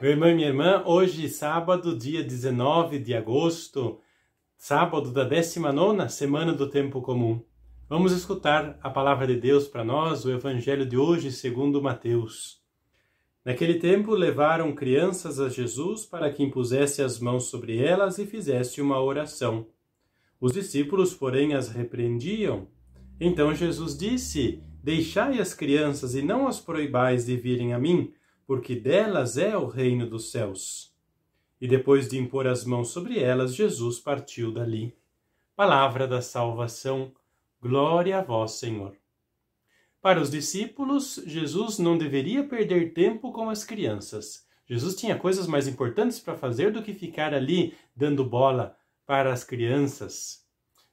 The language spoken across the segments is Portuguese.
Meu irmão e minha irmã, hoje sábado, dia 19 de agosto, sábado da 19 semana do tempo comum. Vamos escutar a palavra de Deus para nós, o evangelho de hoje, segundo Mateus. Naquele tempo levaram crianças a Jesus para que impusesse as mãos sobre elas e fizesse uma oração. Os discípulos, porém, as repreendiam. Então Jesus disse: Deixai as crianças e não as proibais de virem a mim, porque delas é o reino dos céus. E depois de impor as mãos sobre elas, Jesus partiu dali. Palavra da salvação, glória a vós, Senhor. Para os discípulos, Jesus não deveria perder tempo com as crianças. Jesus tinha coisas mais importantes para fazer do que ficar ali dando bola para as crianças.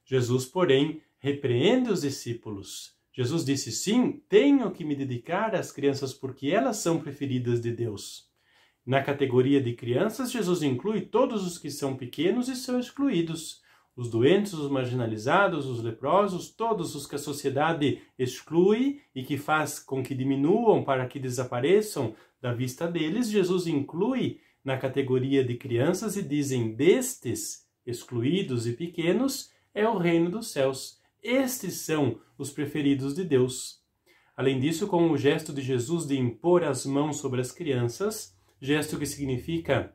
Jesus, porém, repreende os discípulos Jesus disse: sim, tenho que me dedicar às crianças porque elas são preferidas de Deus. Na categoria de crianças, Jesus inclui todos os que são pequenos e são excluídos: os doentes, os marginalizados, os leprosos, todos os que a sociedade exclui e que faz com que diminuam para que desapareçam da vista deles. Jesus inclui na categoria de crianças e dizem: destes excluídos e pequenos é o reino dos céus. Estes são os preferidos de Deus. Além disso, com o gesto de Jesus de impor as mãos sobre as crianças, gesto que significa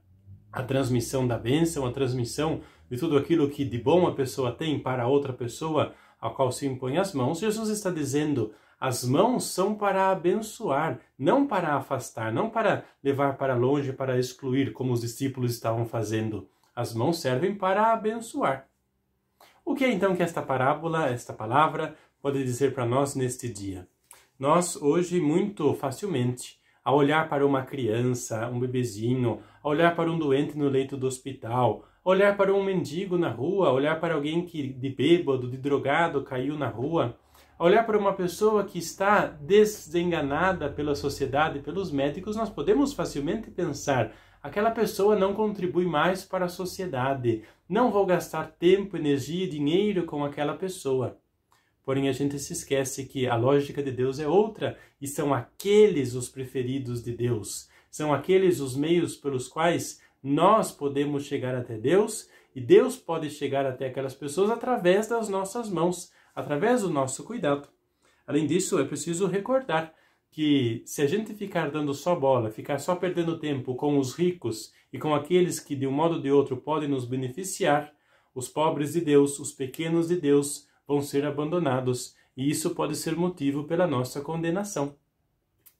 a transmissão da bênção, a transmissão de tudo aquilo que de bom a pessoa tem para outra pessoa a qual se impõe as mãos, Jesus está dizendo: as mãos são para abençoar, não para afastar, não para levar para longe, para excluir, como os discípulos estavam fazendo. As mãos servem para abençoar. O que é então que esta parábola, esta palavra, pode dizer para nós neste dia? Nós, hoje, muito facilmente, ao olhar para uma criança, um bebezinho, ao olhar para um doente no leito do hospital, olhar para um mendigo na rua, olhar para alguém que de bêbado, de drogado, caiu na rua, olhar para uma pessoa que está desenganada pela sociedade, pelos médicos, nós podemos facilmente pensar aquela pessoa não contribui mais para a sociedade. Não vou gastar tempo, energia e dinheiro com aquela pessoa. Porém, a gente se esquece que a lógica de Deus é outra e são aqueles os preferidos de Deus. São aqueles os meios pelos quais nós podemos chegar até Deus e Deus pode chegar até aquelas pessoas através das nossas mãos, através do nosso cuidado. Além disso, é preciso recordar que se a gente ficar dando só bola, ficar só perdendo tempo com os ricos e com aqueles que de um modo ou de outro podem nos beneficiar, os pobres de Deus, os pequenos de Deus vão ser abandonados e isso pode ser motivo pela nossa condenação.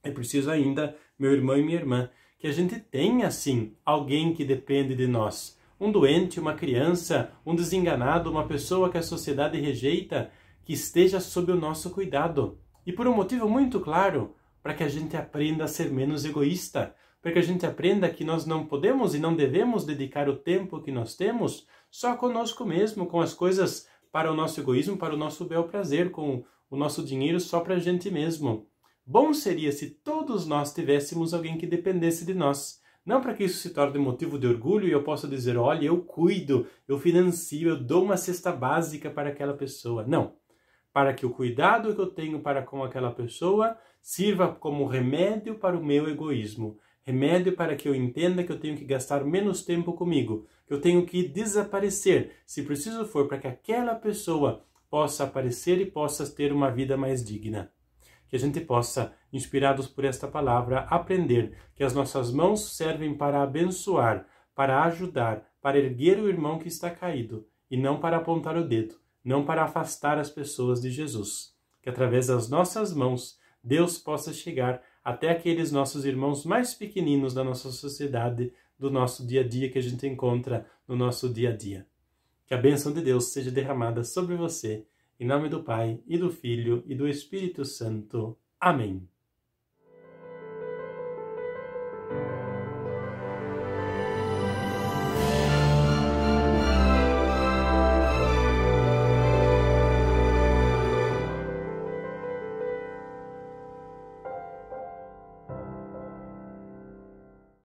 É preciso ainda, meu irmão e minha irmã, que a gente tenha sim alguém que depende de nós, um doente, uma criança, um desenganado, uma pessoa que a sociedade rejeita, que esteja sob o nosso cuidado. E por um motivo muito claro, para que a gente aprenda a ser menos egoísta, para que a gente aprenda que nós não podemos e não devemos dedicar o tempo que nós temos só conosco mesmo, com as coisas para o nosso egoísmo, para o nosso bel prazer, com o nosso dinheiro só para a gente mesmo. Bom seria se todos nós tivéssemos alguém que dependesse de nós. Não para que isso se torne motivo de orgulho e eu possa dizer, olha, eu cuido, eu financio, eu dou uma cesta básica para aquela pessoa. Não. Para que o cuidado que eu tenho para com aquela pessoa sirva como remédio para o meu egoísmo, remédio para que eu entenda que eu tenho que gastar menos tempo comigo, que eu tenho que desaparecer, se preciso for, para que aquela pessoa possa aparecer e possa ter uma vida mais digna. Que a gente possa, inspirados por esta palavra, aprender que as nossas mãos servem para abençoar, para ajudar, para erguer o irmão que está caído, e não para apontar o dedo, não para afastar as pessoas de Jesus. Que através das nossas mãos Deus possa chegar até aqueles nossos irmãos mais pequeninos da nossa sociedade, do nosso dia a dia que a gente encontra no nosso dia a dia. Que a bênção de Deus seja derramada sobre você, em nome do Pai, e do Filho, e do Espírito Santo. Amém.